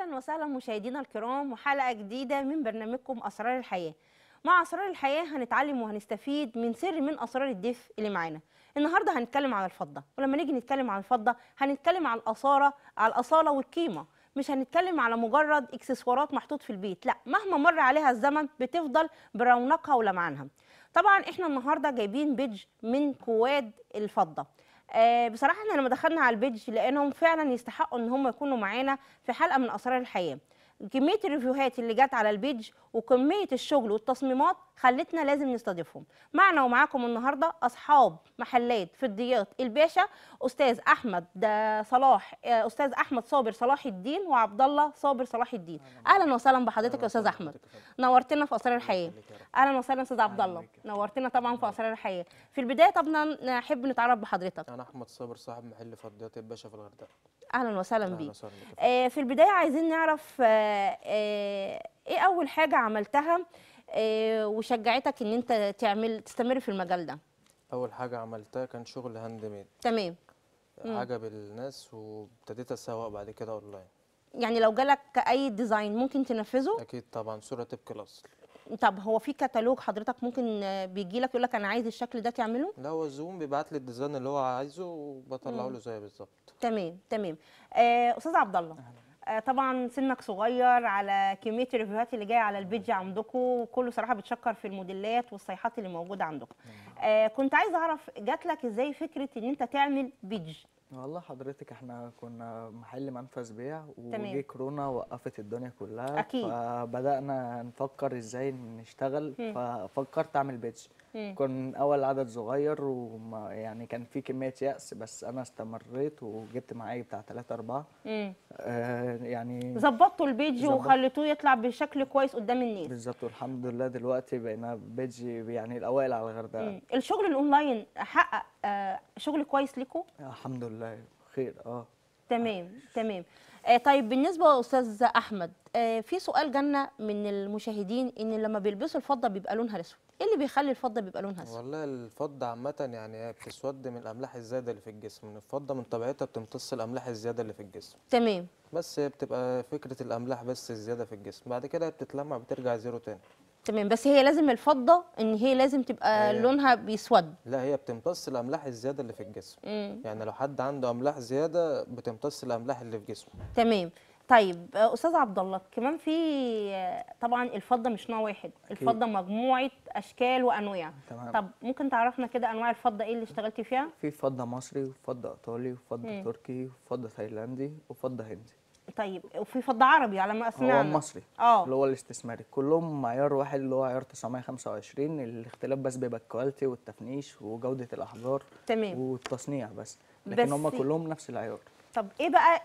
اهلا وسهلا مشاهدينا الكرام وحلقه جديده من برنامجكم اسرار الحياه مع اسرار الحياه هنتعلم وهنستفيد من سر من اسرار الدف اللي معانا النهارده هنتكلم عن الفضه ولما نيجي نتكلم عن الفضه هنتكلم عن الاصاله على الاصاله والقيمه مش هنتكلم على مجرد اكسسوارات محطوط في البيت لا مهما مر عليها الزمن بتفضل برونقها ولمعانها طبعا احنا النهارده جايبين بيج من كواد الفضه آه، بصراحه احنا لما دخلنا على البيج لانهم فعلا يستحقوا ان هم يكونوا معانا في حلقه من اسرار الحياه كميه الريفيوهات اللي جت على البيج وكميه الشغل والتصميمات خلتنا لازم نستضيفهم معنا ومعاكم النهارده اصحاب محلات فضيات الباشا استاذ احمد ده صلاح آه، استاذ احمد صابر صلاح الدين وعبد الله صابر صلاح الدين اهلا وسهلا بحضرتك يا استاذ احمد نورتنا في اسرار الحياه اهلا وسهلا استاذ عبد الله نورتنا طبعا في اسرار الحياه في البدايه طبعا نحب نتعرف بحضرتك انا احمد صابر صاحب محل فضيات الباشا في الغردقه اهلا وسهلا بيك آه، في البدايه عايزين نعرف آه، آه، ايه اول حاجه عملتها وشجعتك ان انت تعمل تستمر في المجال ده اول حاجه عملتها كان شغل هاند ميد تمام عجب الناس وابتديت اسوق بعد كده اونلاين يعني لو جالك اي ديزاين ممكن تنفذه اكيد طبعا صوره تبقى الاصل طب هو في كتالوج حضرتك ممكن آه، بيجي لك يقول لك انا عايز الشكل ده تعمله لا هو الزوم بيبعت لي الديزاين اللي هو عايزه وبطلعه له زي بالظبط تمام تمام آه استاذ عبد الله آه طبعا سنك صغير على كميه الريفيوهات اللي جايه على البيج عندكم وكله صراحه بتشكر في الموديلات والصيحات اللي موجوده عندكم آه كنت عايزه اعرف جات لك ازاي فكره ان انت تعمل بيج والله حضرتك احنا كنا محل منفذ بيع وجي كورونا وقفت الدنيا كلها اكيد فبدأنا نفكر ازاي نشتغل مم. ففكرت اعمل بيتش كان اول عدد صغير وما يعني كان في كمية يأس بس انا استمريت وجبت معايا بتاع 3 4 آه يعني ظبطتوا البيج وخليتوه يطلع بشكل كويس قدام الناس بالظبط والحمد لله دلوقتي بقينا بيج يعني الاوائل على الغردقة الشغل الاونلاين حقق آه، شغل كويس لكم الحمد لله خير اه تمام آه. تمام آه طيب بالنسبه استاذ احمد آه في سؤال جانا من المشاهدين ان لما بيلبسوا الفضه بيبقى لونها اسود ايه اللي بيخلي الفضه بيبقى لونها اسود والله الفضه عامه يعني هي بتسود من الاملاح الزايده اللي في الجسم الفضه من طبيعتها بتمتص الاملاح الزياده اللي في الجسم تمام بس بتبقى فكره الاملاح بس الزياده في الجسم بعد كده بتتلمع بترجع زيرو تاني تمام بس هي لازم الفضه ان هي لازم تبقى هي لونها بيسود لا هي بتمتص الاملاح الزياده اللي في الجسم مم. يعني لو حد عنده املاح زياده بتمتص الاملاح اللي في جسمه تمام طيب استاذ عبد الله كمان في طبعا الفضه مش نوع واحد الفضه مجموعه اشكال وانواع تمام. طب ممكن تعرفنا كده انواع الفضه ايه اللي اشتغلتي فيها في فضه مصري وفضه ايطالي وفضه تركي وفضه تايلاندي وفضه هندي طيب وفي فض عربي على ما اسمعنا هو المصري اه اللي هو الاستثماري كلهم معيار واحد اللي هو عيار 925 الاختلاف بس بيبقى الكواليتي والتفنيش وجوده الاحجار تمام والتصنيع بس لكن بس هم كلهم نفس العيار طب ايه بقى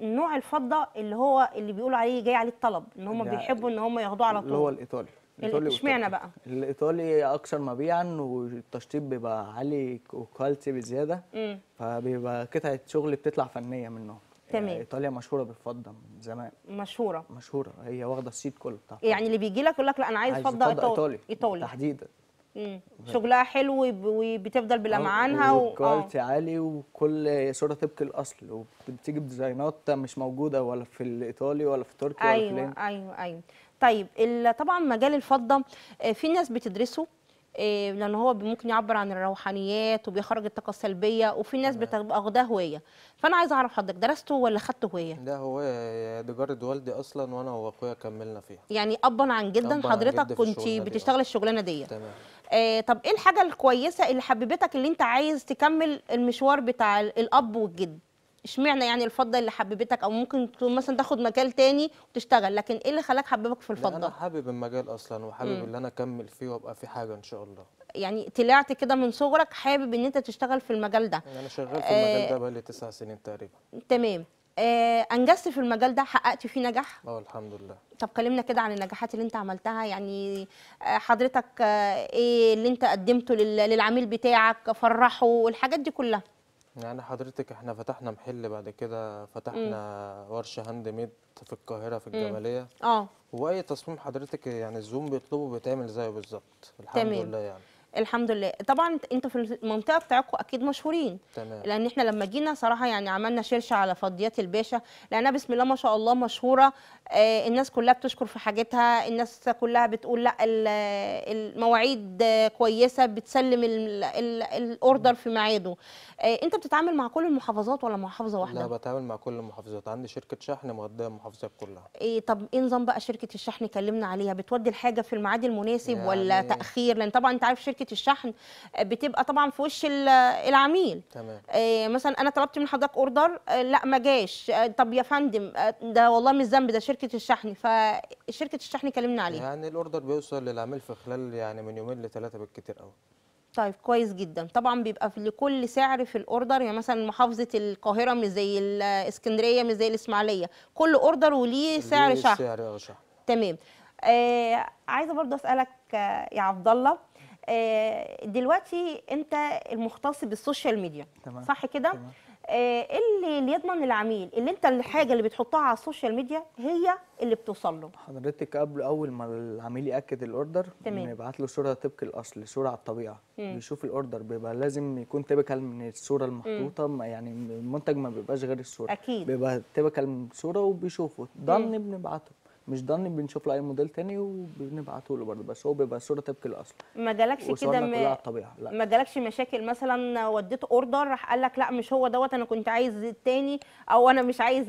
النوع الفضه اللي هو اللي بيقولوا عليه جاي عليه الطلب ان هم بيحبوا ان هم ياخدوه على طول اللي هو الايطالي اشمعنى بقى؟ الايطالي اكثر مبيعا والتشطيب بيبقى عالي وكواليتي بزياده مم. فبيبقى قطعه شغل بتطلع فنيه منهم تمام آه، ايطاليا مشهوره بالفضه من زمان مشهوره مشهوره هي واخده الصيت كله بتاع يعني اللي بيجي لك يقول لك لا انا عايز, عايز فضه ايطالي ايطالي, تحديدا تحديدا شغلها حلو وبتفضل بلمعانها وكواليتي و... آه. عالي وكل صوره تبقى الاصل وبتيجي بديزاينات مش موجوده ولا في الايطالي ولا في تركيا أيوة ولا في ايوه ايوه ايوه طيب طبعا مجال الفضه آه، في ناس بتدرسه آه، لان هو ممكن يعبر عن الروحانيات وبيخرج الطاقه السلبيه وفي ناس بتبقى بتاخدها هوايه فانا عايزه اعرف حضرتك درسته ولا خدته هوايه ده هوايه دي جاره والدي اصلا وانا واخويا كملنا فيها يعني ابا عن جدا أباً حضرتك عن جد كنت بتشتغل الشغلانه ديت تمام آه طب ايه الحاجه الكويسه اللي حببتك اللي انت عايز تكمل المشوار بتاع الاب والجد اشمعنى يعني الفضه اللي حببتك او ممكن تكون مثلا تاخد مجال تاني وتشتغل لكن ايه اللي خلاك حببك في الفضه؟ انا حابب المجال اصلا وحابب ان انا اكمل فيه وابقى في حاجه ان شاء الله يعني طلعت كده من صغرك حابب ان انت تشتغل في المجال ده يعني انا شغال في المجال ده آه، بقالي تسع سنين تقريبا تمام آه انجزت في المجال ده حققت فيه نجاح اه الحمد لله طب كلمنا كده عن النجاحات اللي انت عملتها يعني آه، حضرتك آه، ايه اللي انت قدمته للعميل بتاعك فرحه الحاجات دي كلها يعني حضرتك احنا فتحنا محل بعد كده فتحنا مم. ورشه هاند ميد في القاهره في الجماليه اه واي تصميم حضرتك يعني الزوم بيطلبه بيتعمل زيه بالظبط الحمد تمام. لله يعني الحمد لله طبعا انتوا في المنطقه بتاعتكم اكيد مشهورين تمام. لان احنا لما جينا صراحه يعني عملنا شرشه على فضيات الباشا لانها بسم الله ما شاء الله مشهوره آه الناس كلها بتشكر في حاجتها الناس كلها بتقول لا المواعيد كويسه بتسلم الاوردر في ميعاده آه انت بتتعامل مع كل المحافظات ولا محافظه واحده لا بتعامل مع كل المحافظات عندي شركه شحن مغذيه المحافظات كلها ايه طب ايه نظام بقى شركه الشحن كلمنا عليها بتودي الحاجه في الميعاد المناسب يعني... ولا تاخير لان طبعا انت عارف شركه شركه الشحن بتبقى طبعا في وش العميل تمام آه، مثلا انا طلبت من حضرتك اوردر آه، لا ما جاش آه، طب يا فندم ده والله مش ذنب ده شركه الشحن فشركه الشحن كلمنا عليه يعني الاوردر بيوصل للعميل في خلال يعني من يومين لثلاثه بالكثير قوي طيب كويس جدا طبعا بيبقى في لكل سعر في الاوردر يعني مثلا محافظه القاهره مش زي الاسكندريه مش زي الاسماعيليه كل اوردر وليه سعر شحن سعر شحن تمام آه عايزه برضه اسالك يا عبد الله آه، دلوقتي انت المختص بالسوشيال ميديا تمام. صح كده اللي آه، اللي يضمن العميل اللي انت الحاجه اللي بتحطها على السوشيال ميديا هي اللي بتوصل له حضرتك قبل اول ما العميل ياكد الاوردر بيبعت له صوره طبق الاصل صوره على الطبيعه مم. بيشوف الاوردر بيبقى لازم يكون تيبيكال من الصوره المحطوطه مم. يعني المنتج ما بيبقاش غير الصوره اكيد بيبقى تيبيكال من الصوره وبيشوفه ضن بنبعته مش ضن بنشوف له اي موديل تاني وبنبعته له برضه بس هو بيبقى الصوره تبكي الاصل ما جالكش كده م... كلها الطبيعه لا ما جالكش مشاكل مثلا وديت اوردر راح قال لك لا مش هو دوت انا كنت عايز التاني او انا مش عايز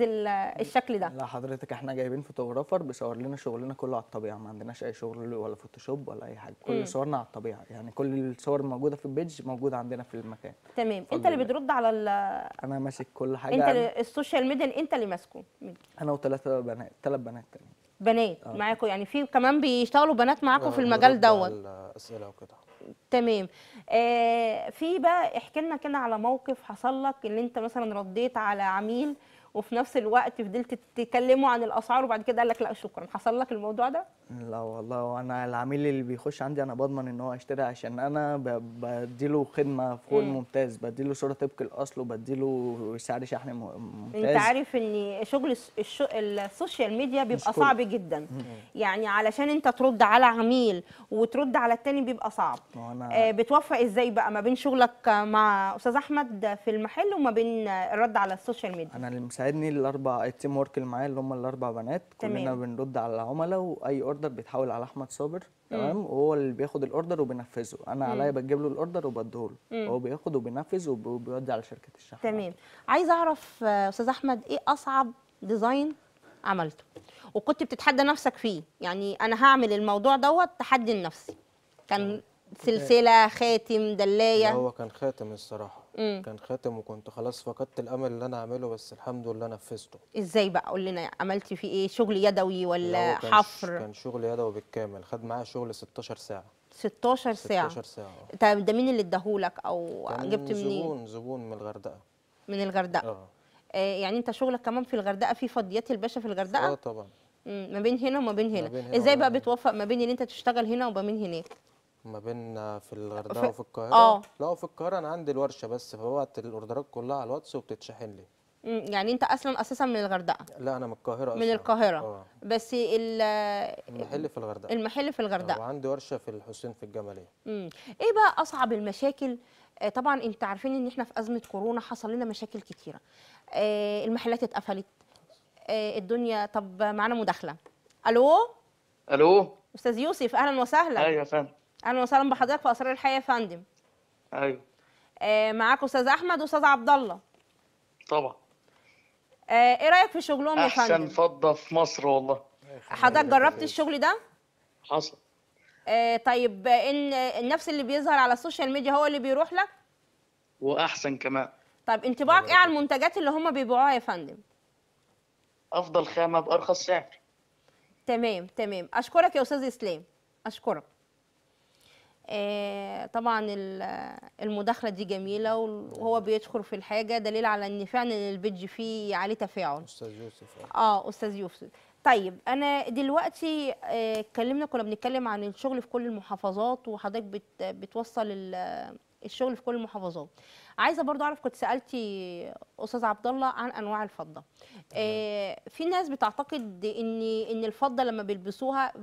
الشكل ده لا حضرتك احنا جايبين فوتوغرافر بيصور لنا شغلنا كله على الطبيعه ما عندناش اي شغل ولا فوتوشوب ولا اي حاجه كل م. صورنا على الطبيعه يعني كل الصور الموجوده في البيج موجوده عندنا في المكان تمام انت اللي بترد على ال... انا ماسك كل حاجه انت السوشيال ميديا انت اللي ماسكه انا وثلاثه بنات ثلاث بنات تاني بنات آه. معاكم يعني في كمان بيشتغلوا بنات معاكم آه في المجال دوت الاسئله وكده تمام آه في بقى احكي لنا كده على موقف حصل لك ان انت مثلا رديت على عميل وفي نفس الوقت فضلت تتكلموا عن الاسعار وبعد كده قال لك لا شكرا حصل لك الموضوع ده لا والله وانا العميل اللي بيخش عندي انا بضمن ان هو يشتري عشان انا بديله خدمه فوق ممتاز بديله صوره طبق الاصل وبديله سعر شحن ممتاز انت عارف ان شغل الشو... السوشيال ميديا بيبقى صعب جدا مم. يعني علشان انت ترد على عميل وترد على التاني بيبقى صعب أنا... آه بتوفق ازاي بقى ما بين شغلك مع استاذ احمد في المحل وما بين الرد على السوشيال ميديا انا بيساعدني الاربع التيم ورك اللي معايا اللي هم الاربع بنات تمام. كلنا بنرد على العملاء واي اوردر بيتحول على احمد صابر تمام وهو اللي بياخد الاوردر وبينفذه انا عليا بجيب له الاوردر وبديه له هو بياخد وبينفذ وبيودي على شركه الشحن تمام عايزه اعرف استاذ احمد ايه اصعب ديزاين عملته وكنت بتتحدى نفسك فيه يعني انا هعمل الموضوع دوت تحدي لنفسي كان سلسله خاتم دلايه هو كان خاتم الصراحه مم. كان خاتم وكنت خلاص فقدت الامل اللي انا اعمله بس الحمد لله نفذته ازاي بقى قول لنا عملتي فيه ايه شغل يدوي ولا كان حفر كان شغل يدوي بالكامل خد معايا شغل 16 ساعه 16 ساعه 16 ساعه آه. طب ده مين اللي اداهولك او جبت منين زبون زبون من الغردقه من الغردقه آه. اه يعني انت شغلك كمان في الغردقه في فضيات الباشا في الغردقه اه طبعا ما بين هنا وما بين هنا, ما بين هنا ازاي بقى بتوفق ما بين ان انت تشتغل هنا وما بين هناك ما بين في الغردقه وفي القاهره اه لا في القاهره انا عندي الورشه بس فببعت الاوردرات كلها على الواتس وبتتشحن لي يعني انت اصلا اساسا من الغردقه لا انا من القاهره أصلاً. من القاهره أوه. بس المحل في الغردقه المحل في الغردقه آه، وعندي ورشه في الحسين في الجماليه امم ايه بقى اصعب المشاكل آه، طبعا انت عارفين ان احنا في ازمه كورونا حصل لنا مشاكل كتيره آه المحلات اتقفلت آه الدنيا طب معانا مداخله الو الو استاذ يوسف اهلا وسهلا ايوه فندم اهلا وسهلا بحضرتك في اسرار الحياه يا فندم ايوه آه معاك استاذ احمد واستاذ عبد الله طبعا آه ايه رايك في شغلهم يا فندم احسن فضه في مصر والله حضرتك جربت الشغل ده حصل آه طيب ان النفس اللي بيظهر على السوشيال ميديا هو اللي بيروح لك واحسن كمان طب انطباعك ايه على المنتجات اللي هم بيبيعوها يا فندم افضل خامه بارخص سعر تمام تمام اشكرك يا استاذ اسلام اشكرك آه، طبعا المداخله دي جميله وهو بيدخل في الحاجه دليل على ان فعلا البيج فيه عليه تفاعل استاذ يوسف اه استاذ يوسف طيب انا دلوقتي آه، اتكلمنا كنا بنتكلم عن الشغل في كل المحافظات وحضرتك بت بتوصل الشغل في كل المحافظات عايزه برضو اعرف كنت سالتي استاذ عبد الله عن انواع الفضه آه، في ناس بتعتقد ان ان الفضه لما بيلبسوها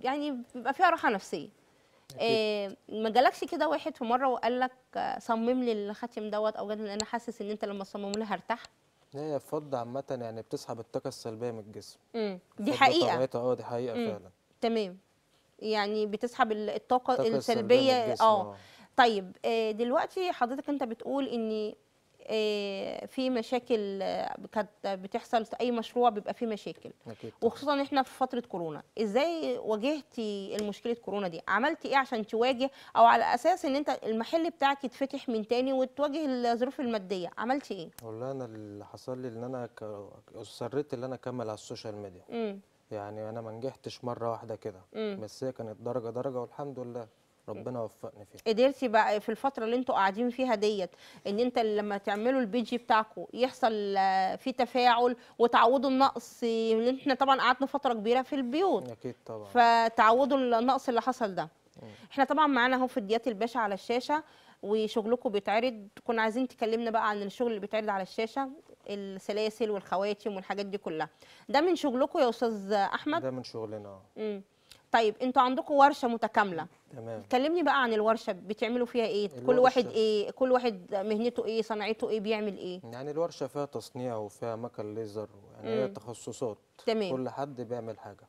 يعني بيبقى فيها راحه نفسيه آه، ما جالكش كده واحد في مره وقال لك آه، صمم لي الخاتم دوت او انا حاسس ان انت لما تصممه لي هرتاح هي الفضة عامه يعني بتسحب الطاقه السلبيه من الجسم امم دي حقيقه اه دي حقيقه مم. فعلا تمام يعني بتسحب الطاقه السلبيه آه. اه طيب دلوقتي حضرتك انت بتقول ان آه، في مشاكل آه، كانت بتحصل في اي مشروع بيبقى فيه مشاكل أكيد. وخصوصا احنا في فتره كورونا ازاي واجهتي المشكله كورونا دي عملتي ايه عشان تواجه او على اساس ان انت المحل بتاعك يتفتح من تاني وتواجه الظروف الماديه عملتي ايه والله انا اللي حصل لي ان انا اصريت ان انا اكمل على السوشيال ميديا م. يعني انا ما نجحتش مره واحده كده بس هي كانت درجه درجه والحمد لله ربنا وفقني فيها قدرتي بقى في الفتره اللي انتوا قاعدين فيها ديت ان انت لما تعملوا البيج بتاعكم يحصل آه، في تفاعل وتعوضوا النقص اللي احنا طبعا قعدنا فتره كبيره في البيوت اكيد طبعا فتعوضوا النقص اللي حصل ده م. احنا طبعا معانا اهو ديات الباشا على الشاشه وشغلكم بيتعرض كنا عايزين تكلمنا بقى عن الشغل اللي بيتعرض على الشاشه السلاسل والخواتم والحاجات دي كلها ده من شغلكم يا استاذ احمد ده من شغلنا امم طيب انتوا عندكم ورشه متكامله تمام كلمني بقى عن الورشه بتعملوا فيها ايه الورشة. كل واحد ايه كل واحد مهنته ايه صنعته ايه بيعمل ايه يعني الورشه فيها تصنيع وفيها مكن ليزر يعني هي تخصصات تمام كل حد بيعمل حاجه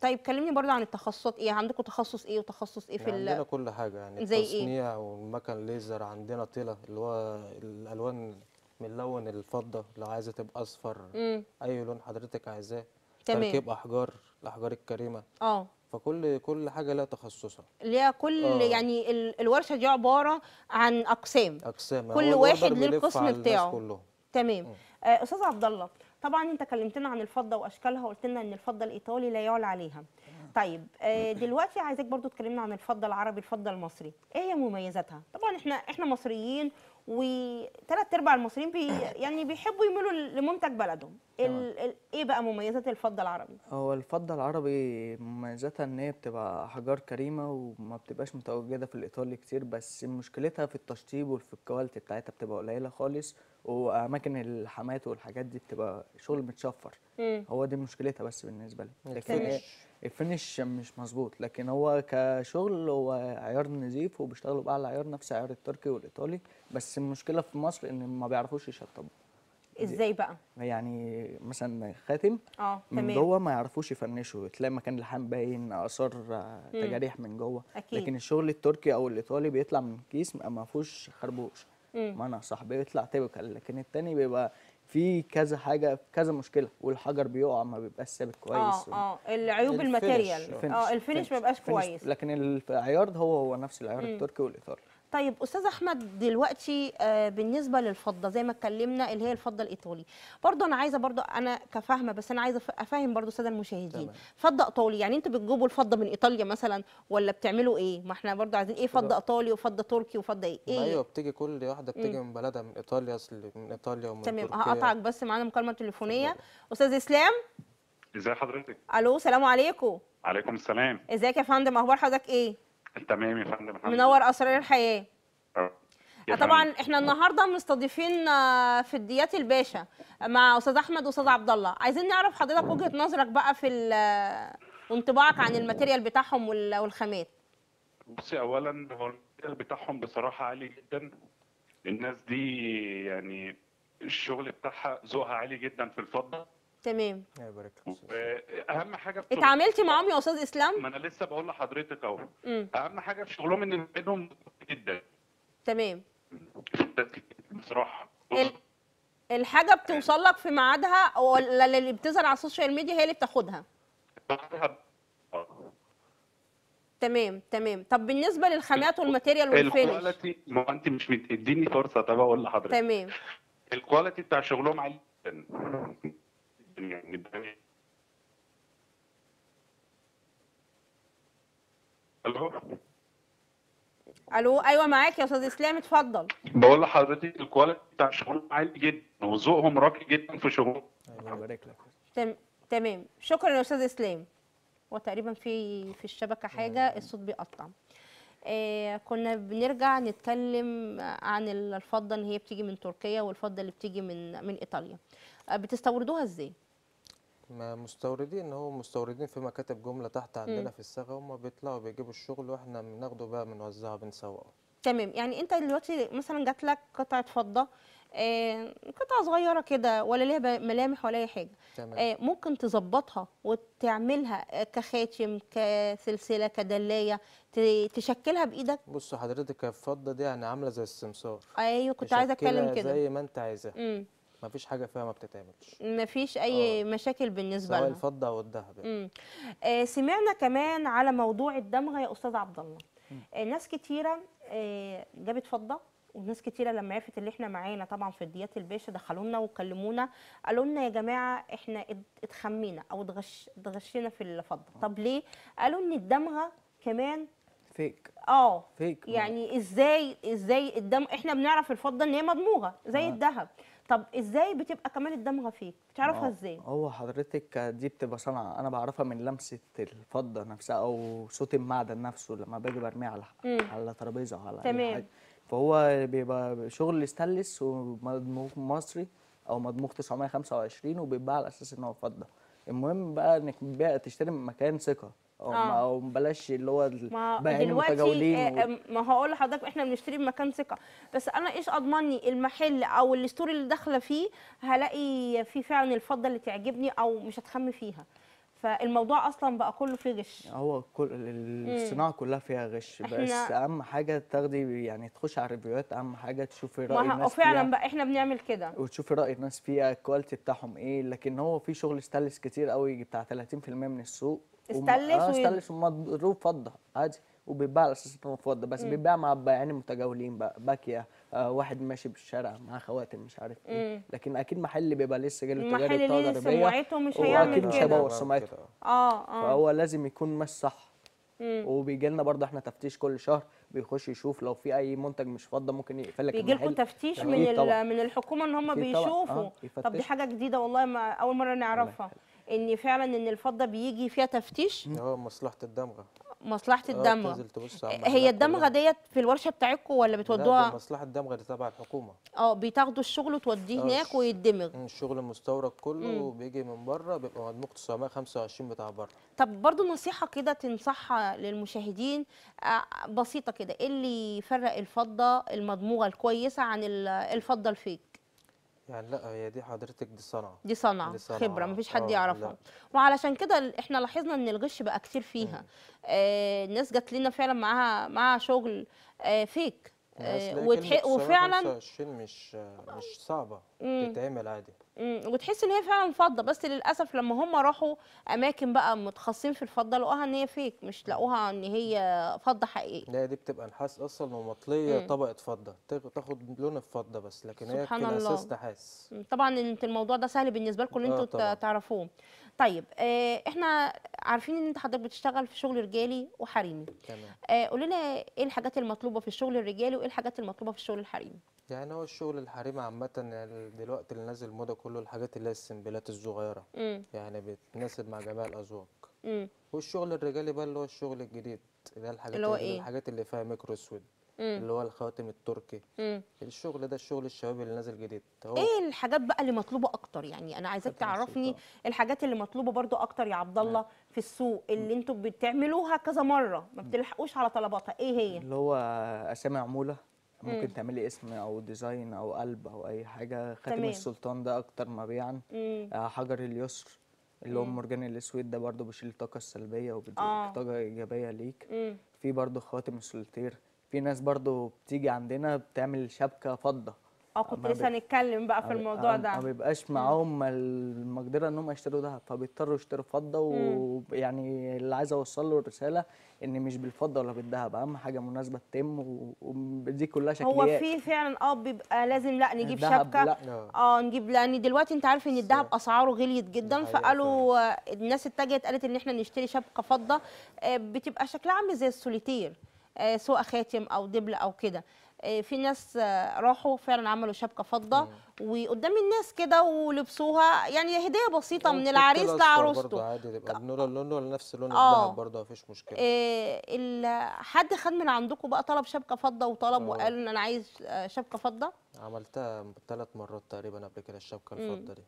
طيب كلمني برضه عن التخصصات ايه عندكم تخصص ايه وتخصص ايه يعني في يعني عندنا كل حاجه يعني زي ايه؟ التصنيع إيه؟ والمكن ليزر عندنا طيله اللي هو الالوان من الفضه لو عايزه تبقى اصفر مم. اي لون حضرتك عايزاه تركيب احجار الاحجار الكريمه اه فكل كل حاجه لها تخصصها ليها كل آه. يعني الورشه دي عباره عن اقسام اقسام كل واحد له القسم بتاعه تمام آه, آه، استاذ عبد الله طبعا انت كلمتنا عن الفضه واشكالها وقلت لنا ان الفضه الايطالي لا يعلى عليها طيب آه، دلوقتي عايزاك برضو تكلمنا عن الفضه العربي الفضه المصري ايه هي مميزاتها طبعا احنا احنا مصريين وثلاث ارباع المصريين بي يعني بيحبوا يميلوا لمنتج بلدهم ال... ال... ايه بقى مميزات الفضه العربي هو الفضه العربي مميزاتها ان هي بتبقى احجار كريمه وما بتبقاش متواجده في الايطالي كتير بس مشكلتها في التشطيب وفي الكواليتي بتاعتها بتبقى قليله خالص واماكن الحمات والحاجات دي بتبقى شغل متشفر هو دي مشكلتها بس بالنسبه لي لكن الفينش مش مظبوط لكن هو كشغل هو عيار نظيف وبيشتغلوا باعلى عيار نفس عيار التركي والايطالي بس المشكله في مصر ان ما بيعرفوش يشطبوا ازاي بقى يعني مثلا خاتم اه من جوه ما يعرفوش يفنشوا تلاقي مكان لحام باين اثار تجاريح من جوه أكيد. لكن الشغل التركي او الايطالي بيطلع من كيس ما فيهوش خربوش ما انا صاحبي بيطلع تيبيكال لكن التاني بيبقى في كذا حاجه كذا مشكله والحجر بيقع ما بيبقاش ثابت كويس اه اه العيوب الماتيريال اه الفينش ما بيبقاش كويس لكن العيار هو هو نفس العيار التركي والايطالي طيب استاذ احمد دلوقتي آه، بالنسبه للفضه زي ما اتكلمنا اللي هي الفضه الايطالي برضه انا عايزه برضه انا كفاهمه بس انا عايزه افهم برضه الساده المشاهدين تمام. فضه ايطالي يعني انتوا بتجيبوا الفضه من ايطاليا مثلا ولا بتعملوا ايه ما احنا برضه عايزين ايه فضه ايطالي وفضه تركي وفضه ايه, إيه؟ ايوه بتيجي كل واحده بتيجي من بلدها من ايطاليا اصل من ايطاليا ومن تمام تركيا تمام هقطعك بس معانا مكالمه تليفونيه استاذ اسلام ازي حضرتك الو سلام عليكم عليكم السلام ازيك يا فندم اخبار حضرتك ايه تمام يا فندم منور اسرار الحياه طبعا احنا النهارده مستضيفين آه، الديات الباشا آه، مع استاذ احمد واستاذ عبد الله عايزين نعرف حضرتك وجهه نظرك بقى في آه، انطباعك عن الماتيريال بتاعهم والخامات بصي اولا هو الماتيريال بتاعهم بصراحه عالي جدا الناس دي يعني الشغل بتاعها ذوقها عالي جدا في الفضه تمام الله آه، اهم حاجه في اتعاملتي معاهم يا استاذ اسلام ما انا لسه بقول لحضرتك اهو اهم حاجه في شغلهم ان بينهم جدا تمام بصراحه الحاجه بتوصل لك في ميعادها ولا اللي بتظهر على السوشيال ميديا هي اللي بتاخدها تمام تمام طب بالنسبه للخامات والماتيريال والفينش الكواليتي ما انت مش مديني فرصه طب اقول لحضرتك تمام الكواليتي بتاع شغلهم عالي جدا يعني الو الو ايوه معاك يا استاذ اسلام اتفضل بقول لحضرتك الكواليتي بتاع شغلهم عالي جدا وذوقهم راقي جدا في شغلهم الله أيوة، يبارك لك تم... تمام شكرا يا استاذ اسلام وتقريبا في في الشبكه حاجه أيوة. الصوت بيقطع آه كنا بنرجع نتكلم عن الفضه اللي هي بتيجي من تركيا والفضه اللي بتيجي من من ايطاليا آه، بتستوردوها ازاي مستوردين هو مستوردين في مكاتب جمله تحت عندنا م. في الصاغه هم بيطلعوا بيجيبوا الشغل واحنا بناخده بقى بنوزعه بنسوقه تمام يعني انت دلوقتي مثلا جات لك قطعه فضه آه، قطعه صغيره كده ولا ليها ملامح ولا اي حاجه تمام. آه، ممكن تظبطها وتعملها كخاتم كسلسله كدلايه تشكلها بايدك بص حضرتك الفضه دي يعني عامله زي السمسار ايوه كنت عايزه اتكلم كده زي ما انت امم مفيش حاجه فيها ما بتتعملش مفيش اي أوه. مشاكل بالنسبه لنا سواء الفضه او الذهب يعني. آه سمعنا كمان على موضوع الدمغه يا استاذ عبد الله آه ناس كتيره آه جابت فضه وناس كتيره لما عرفت اللي احنا معانا طبعا في ديات الباشا دخلونا وكلمونا قالوا لنا يا جماعه احنا اتخمينا او اتغش اتغشينا في الفضه آه. طب ليه قالوا ان الدمغه كمان فيك اه فيك يعني ازاي ازاي الدم احنا بنعرف الفضه ان هي مدموغه زي آه. الذهب طب ازاي بتبقى كمان الدمغه فيه بتعرفها آه، ازاي هو حضرتك دي بتبقى صنعه انا بعرفها من لمسه الفضه نفسها او صوت المعدن نفسه لما باجي برميه على مم. على ترابيزه على تمام. حاجه فهو بيبقى شغل ستانلس ومضموخ مصري او مضموخ 925 وبيتباع على اساس ان هو فضه المهم بقى انك تبيع تشتري من مكان ثقه آه. او بلاش اللي هو بياعين المتجولين ما هقول آه، آه، لحضرتك احنا بنشتري بمكان مكان ثقه بس انا ايش اضمني المحل او الستور اللي داخله فيه هلاقي فيه فعلا الفضه اللي تعجبني او مش هتخم فيها فالموضوع اصلا بقى كله فيه غش هو كل الصناعه مم. كلها فيها غش بس اهم حاجه تاخدي يعني تخش على الريفيوهات اهم حاجه تشوفي راي الناس وفعلا بقى احنا بنعمل كده وتشوفي راي الناس فيها الكواليتي بتاعهم ايه لكن هو في شغل ستانلس كتير قوي بتاع 30% من السوق استلس آه استلس ومضروب فضه عادي وبيتباع على اساس ان هو فضه بس بيتباع مع يعني متجولين بقى باكيه آه واحد ماشي بالشارع معاه خواتم مش عارف ايه لكن اكيد محل بيبقى لسه جاي ليه سجل التجاري محل لسه سمعته مش هيعمل كده مش هيبوظ سمعته اه اه فهو لازم يكون مش صح وبيجي لنا برضه احنا تفتيش كل شهر بيخش يشوف لو في اي منتج مش فضه ممكن يقفل لك بيجي لكم تفتيش من من الحكومه ان هم آه، بيشوفوا آه طب دي حاجه جديده والله ما اول مره نعرفها ان فعلا ان الفضه بيجي فيها تفتيش اه مصلحه الدمغه مصلحه آه، الدمغه هي الدمغه ديت في الورشه بتاعتكم ولا بتودوها لا مصلحه الدمغه دي تبع الحكومه اه بتاخدوا الشغل وتوديه آه، هناك ويدمغ الشغل المستورد كله مم. بيجي من بره بيبقى مدموج 925 بتاع بره طب برضو نصيحه كده تنصحها للمشاهدين آه، بسيطه كده ايه اللي يفرق الفضه المدموغه الكويسه عن الفضه الفيك يعني لا هي دي حضرتك دي صنعه دي صنعه خبره مفيش حد آه، يعرفها وعلشان كده احنا لاحظنا ان الغش بقى كتير فيها آه الناس جات لنا فعلا معاها معاها شغل آه فيك آه، وتح... وفعلا مش مش صعبه تتعمل عادي وتحس ان هي فعلا فضه بس للاسف لما هم راحوا اماكن بقى متخصصين في الفضه لقوها ان هي فيك مش لقوها ان هي فضه حقيقيه لا دي بتبقى نحاس اصلا ومطليه طبقه فضه تاخد لون الفضه بس لكن سبحان هي في اساس نحاس طبعا انت الموضوع ده سهل بالنسبه لكم ان آه، انتوا تعرفوه طيب آه، احنا عارفين ان انت حضرتك بتشتغل في شغل رجالي وحريمي تمام آه، قول لنا ايه الحاجات المطلوبه في الشغل الرجالي وايه الحاجات المطلوبه في الشغل الحريمي يعني هو الشغل الحريمي عامة يعني دلوقتي اللي نازل موضة كله الحاجات اللي هي السنبلات الصغيرة مم. يعني بتناسب مع جميع الأذواق والشغل الرجالي بقى اللي هو الشغل الجديد اللي هي الحاجات اللي, هو إيه؟ الحاجات اللي فيها ميكرو اسود اللي هو الخواتم التركي مم. الشغل ده الشغل الشبابي اللي نازل جديد هو ايه الحاجات بقى اللي مطلوبه اكتر يعني انا عايزاك تعرفني مصيطة. الحاجات اللي مطلوبه برضو اكتر يا عبد الله نعم. في السوق اللي انتوا بتعملوها كذا مره ما بتلحقوش على طلباتها ايه هي اللي هو اسامي عموله ممكن مم. تعملي اسم او ديزاين او قلب او اي حاجه خاتم تمام. السلطان ده اكتر مبيعا آه، حجر اليسر اللي هو المرجان الاسود ده برضه بيشيل الطاقه السلبيه وبيديك آه. طاقه ايجابيه ليك مم. في برضه خواتم السولتير في ناس برضو بتيجي عندنا بتعمل شبكه فضه اه كنت لسه هنتكلم بقى في الموضوع ده ما بيبقاش معاهم المقدره ان هم يشتروا ذهب فبيضطروا يشتروا فضه ويعني اللي عايز اوصل له الرساله ان مش بالفضه ولا بالذهب اهم حاجه مناسبه تتم ودي كلها شكليات هو في فعلا اه بيبقى لازم لا نجيب شبكه لا. اه نجيب لان دلوقتي انت عارف ان الذهب اسعاره غليت جدا فقالوا الناس اتجهت قالت ان احنا نشتري شبكه فضه آه، بتبقى شكلها عامل زي السوليتير آه، سواء خاتم او دبل او كده آه، في ناس آه، راحوا فعلا عملوا شبكه فضه وقدام الناس كده ولبسوها يعني هديه بسيطه من العريس لعروسته برضه عادي اللون ولا نفس لون الذهب برضه مفيش مشكله آه حد خد من عندكم بقى طلب شبكه فضه وطلب وقال ان انا عايز شبكه فضه عملتها ثلاث مرات تقريبا قبل كده الشبكه الفضه دي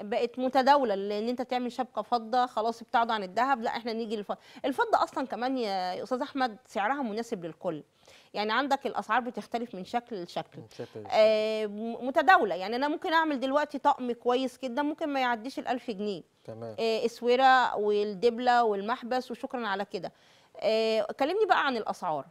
بقت متداوله لان انت تعمل شبكه فضه خلاص ابتعدوا عن الذهب لا احنا نيجي للفضه الفضه اصلا كمان يا استاذ احمد سعرها مناسب للكل يعني عندك الاسعار بتختلف من شكل لشكل آه متداوله يعني انا ممكن اعمل دلوقتي طقم كويس جدا ممكن ما يعديش ال1000 جنيه تمام آه اسوره والدبله والمحبس وشكرا على كده آه كلمني بقى عن الاسعار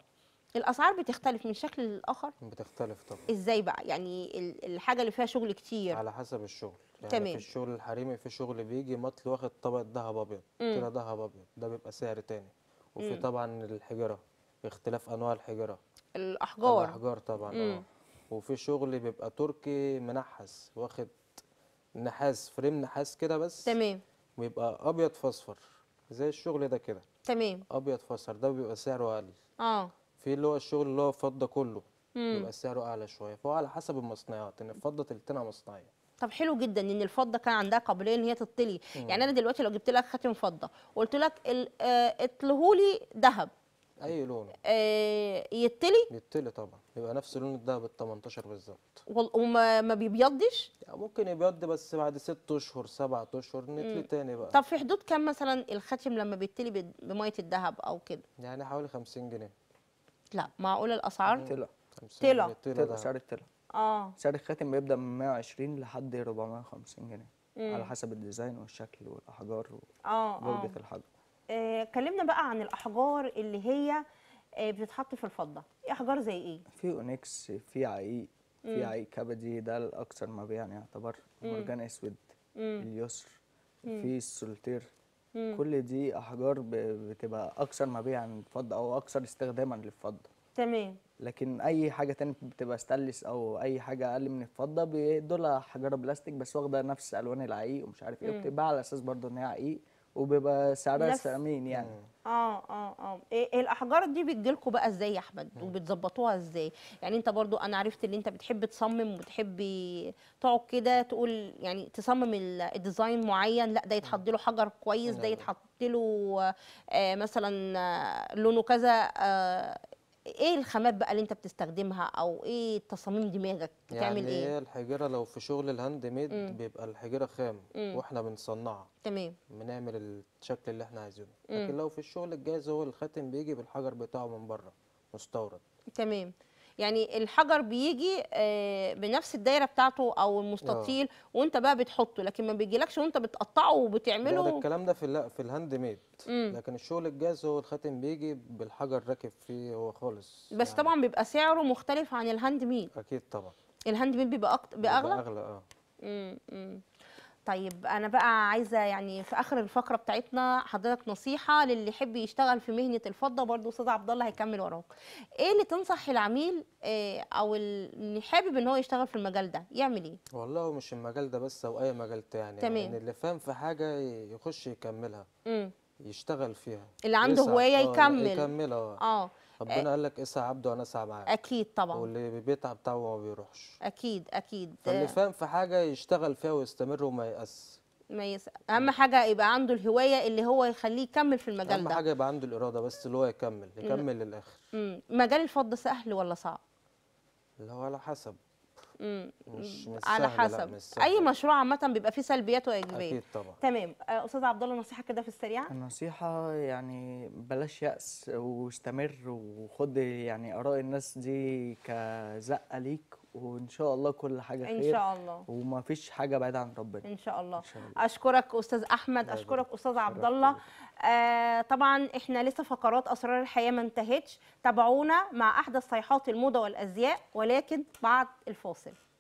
الاسعار بتختلف من شكل للاخر بتختلف طبعا ازاي بقى يعني الحاجه اللي فيها شغل كتير على حسب الشغل يعني تمام. في الشغل الحريمي في شغل بيجي مطل واخد طبق ذهب ابيض كده ذهب ابيض ده بيبقى سعر تاني وفي مم. طبعا الحجره اختلاف انواع الحجره الاحجار الاحجار طبعا اه وفي شغل بيبقى تركي منحس واخد نحاس فريم نحاس كده بس تمام ويبقى ابيض فاصفر زي الشغل ده كده تمام ابيض فاصفر ده بيبقى سعره اقل اه في اللي هو الشغل اللي هو فضه كله بيبقى سعره اعلى شويه فهو على حسب المصنعات ان الفضه تلتنا مصنعيه طب حلو جدا ان الفضه كان عندها قابليه ان هي تطلي مم. يعني انا دلوقتي لو جبت لك خاتم فضه وقلت لك آه، اطلهولي ذهب اي لون آه يتلي يتلي طبعا يبقى نفس لون الدهب ال 18 بالظبط وما ما بيبيضش يعني ممكن يبيض بس بعد ست اشهر سبع اشهر نتلي تاني بقى طب في حدود كام مثلا الخاتم لما بيتلي بميه الذهب او كده يعني حوالي 50 جنيه لا معقول الاسعار تلا تلا تلا سعر التلا اه سعر الخاتم بيبدا من 120 لحد 450 جنيه مم. على حسب الديزاين والشكل والاحجار وجوده آه، آه. الحجر آه كلمنا بقى عن الاحجار اللي هي آه بتتحط في الفضه ايه احجار زي ايه في اونكس في عقيق في عقيق كبدي ده الاكثر مبيعا يعتبر مرجان اسود اليسر في السولتير كل دي احجار بتبقى اكثر مبيعا للفضه او اكثر استخداما للفضه تمام لكن اي حاجه تانية بتبقى ستانلس او اي حاجه اقل من الفضه دول حجاره بلاستيك بس واخده نفس الوان العقيق ومش عارف ايه بتبقى على اساس برضه ان هي عقيق وبيبقى سعرها ثمين يعني اه اه اه إيه, إيه الاحجار دي بتجي لكم بقى ازاي يا احمد وبتظبطوها ازاي يعني انت برضو انا عرفت ان انت بتحب تصمم وبتحبي تقعد كده تقول يعني تصمم الديزاين معين لا ده يتحط له حجر كويس ده يتحط له آه مثلا آه، لونه كذا آه ايه الخامات بقى اللي انت بتستخدمها او ايه تصاميم دماغك بتعمل يعني ايه يعني الحجيره لو في شغل الهاند ميد مم. بيبقى الحجيره خام مم. واحنا بنصنعها تمام بنعمل الشكل اللي احنا عايزينه لكن لو في الشغل الجاهز هو الخاتم بيجي بالحجر بتاعه من بره مستورد تمام يعني الحجر بيجي آه، بنفس الدايره بتاعته او المستطيل آه. وانت بقى بتحطه لكن ما بيجيلكش وانت بتقطعه وبتعمله ده, الكلام ده في لا في الهاند ميد لكن الشغل الجاهز هو الخاتم بيجي بالحجر راكب فيه هو خالص بس يعني طبعا بيبقى سعره مختلف عن الهاند ميد اكيد طبعا الهاند ميد بيبقى اغلى بيبقى اغلى اه طيب انا بقى عايزه يعني في اخر الفقره بتاعتنا حضرتك نصيحه للي يحب يشتغل في مهنه الفضه برضو استاذ عبد الله هيكمل وراك ايه اللي تنصح العميل آه، او اللي حابب ان هو يشتغل في المجال ده يعمل ايه والله مش المجال ده بس او اي مجال تاني يعني تمام. يعني اللي فاهم في حاجه يخش يكملها امم يشتغل فيها اللي عنده هوايه آه، يكمل يكملها اه, آه. آه، ربنا قال لك اسعى عبده وانا اسعى معاه اكيد طبعا واللي بيتعب تعبه ما بيروحش اكيد اكيد فاللي فاهم في حاجه يشتغل فيها ويستمر وما يأس ما يس... اهم حاجه يبقى عنده الهوايه اللي هو يخليه يكمل في المجال أهم ده اهم حاجه يبقى عنده الاراده بس اللي هو يكمل يكمل للاخر مجال الفض سهل ولا صعب؟ لا على حسب مش على حسب اي مشروع عامه بيبقى فيه سلبيات وايجابيات اكيد طبعا تمام آه، استاذ عبد الله نصيحه كده في السريع النصيحه يعني بلاش ياس واستمر وخد يعني اراء الناس دي كزقه ليك وان شاء الله كل حاجه خير ان شاء الله وما فيش حاجه بعيده عن ربنا ان شاء الله, إن شاء الله. اشكرك استاذ احمد اشكرك استاذ عبد الله آه طبعا احنا لسه فقرات اسرار الحياه ما انتهتش تابعونا مع احدث صيحات الموضه والازياء ولكن بعد الفاصل